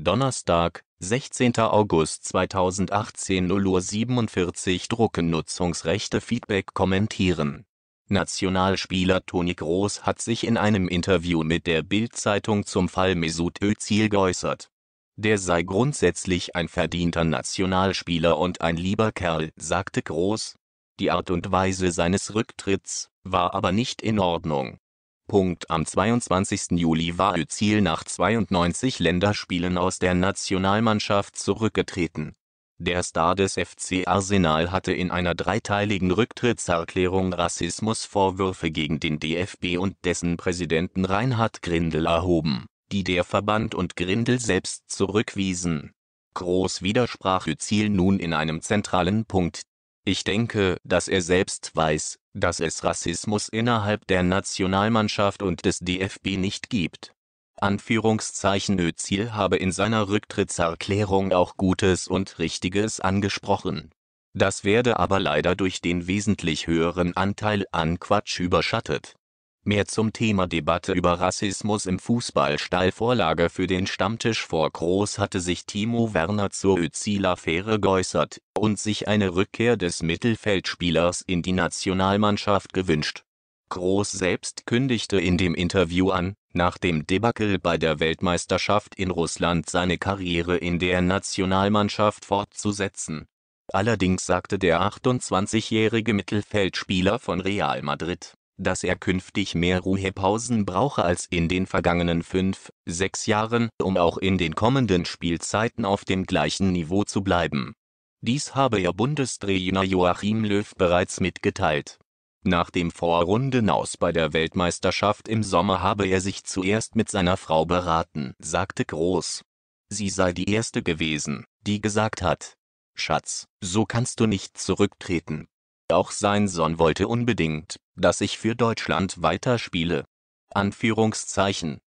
Donnerstag, 16. August 2018 0 Uhr 47 Drucken Nutzungsrechte Feedback kommentieren Nationalspieler Toni Groß hat sich in einem Interview mit der Bild-Zeitung zum Fall Mesut Özil geäußert. Der sei grundsätzlich ein verdienter Nationalspieler und ein lieber Kerl, sagte Groß. Die Art und Weise seines Rücktritts war aber nicht in Ordnung am 22. Juli war Özil nach 92 Länderspielen aus der Nationalmannschaft zurückgetreten. Der Star des FC Arsenal hatte in einer dreiteiligen Rücktrittserklärung Rassismusvorwürfe gegen den DFB und dessen Präsidenten Reinhard Grindel erhoben, die der Verband und Grindel selbst zurückwiesen. Groß widersprach Özil nun in einem zentralen Punkt ich denke, dass er selbst weiß, dass es Rassismus innerhalb der Nationalmannschaft und des DFB nicht gibt. Anführungszeichen Özil habe in seiner Rücktrittserklärung auch Gutes und Richtiges angesprochen. Das werde aber leider durch den wesentlich höheren Anteil an Quatsch überschattet. Mehr zum Thema Debatte über Rassismus im Fußball Steilvorlage für den Stammtisch vor Groß hatte sich Timo Werner zur Özil-Affäre geäußert und sich eine Rückkehr des Mittelfeldspielers in die Nationalmannschaft gewünscht. Groß selbst kündigte in dem Interview an, nach dem Debakel bei der Weltmeisterschaft in Russland seine Karriere in der Nationalmannschaft fortzusetzen. Allerdings sagte der 28-jährige Mittelfeldspieler von Real Madrid dass er künftig mehr Ruhepausen brauche als in den vergangenen fünf, sechs Jahren, um auch in den kommenden Spielzeiten auf dem gleichen Niveau zu bleiben. Dies habe er Bundestrainer Joachim Löw bereits mitgeteilt. Nach dem Vorrundenaus bei der Weltmeisterschaft im Sommer habe er sich zuerst mit seiner Frau beraten, sagte Groß. Sie sei die Erste gewesen, die gesagt hat, Schatz, so kannst du nicht zurücktreten. Auch sein Sohn wollte unbedingt, dass ich für Deutschland weiterspiele Anführungszeichen